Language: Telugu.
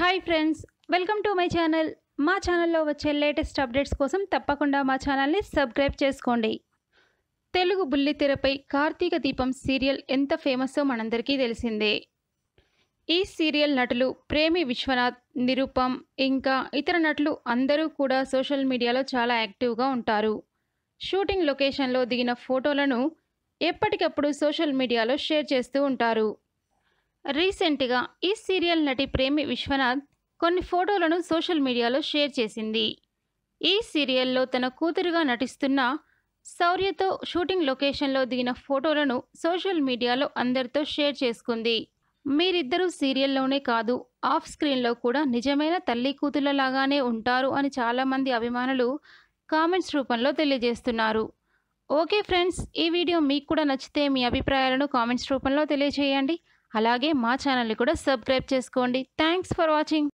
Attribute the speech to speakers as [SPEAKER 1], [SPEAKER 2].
[SPEAKER 1] hi friends welcome to my channel మా ఛానల్లో వచ్చే లేటెస్ట్ అప్డేట్స్ కోసం తప్పకుండా మా ఛానల్ని సబ్స్క్రైబ్ చేసుకోండి తెలుగు బుల్లితెరపై కార్తీక దీపం సీరియల్ ఎంత ఫేమస్సో మనందరికీ తెలిసిందే ఈ సీరియల్ నటులు ప్రేమి విశ్వనాథ్ నిరుపమ్ ఇంకా ఇతర నటులు అందరూ కూడా సోషల్ మీడియాలో చాలా యాక్టివ్గా ఉంటారు షూటింగ్ లొకేషన్లో దిగిన ఫోటోలను ఎప్పటికప్పుడు సోషల్ మీడియాలో షేర్ చేస్తూ ఉంటారు రీసెంట్గా ఈ సీరియల్ నటి ప్రేమి విశ్వనాథ్ కొన్ని ఫోటోలను సోషల్ మీడియాలో షేర్ చేసింది ఈ సీరియల్లో తన కూతురుగా నటిస్తున్న శౌర్యతో షూటింగ్ లొకేషన్లో దిగిన ఫోటోలను సోషల్ మీడియాలో అందరితో షేర్ చేసుకుంది మీరిద్దరూ సీరియల్లోనే కాదు ఆఫ్ స్క్రీన్లో కూడా నిజమైన తల్లి కూతుళ్ళలాగానే ఉంటారు అని చాలామంది అభిమానులు కామెంట్స్ రూపంలో తెలియజేస్తున్నారు ఓకే ఫ్రెండ్స్ ఈ వీడియో మీకు కూడా నచ్చితే మీ అభిప్రాయాలను కామెంట్స్ రూపంలో తెలియజేయండి అలాగే మా ఛానల్ని కూడా సబ్స్క్రైబ్ చేసుకోండి
[SPEAKER 2] థ్యాంక్స్ ఫర్ వాచింగ్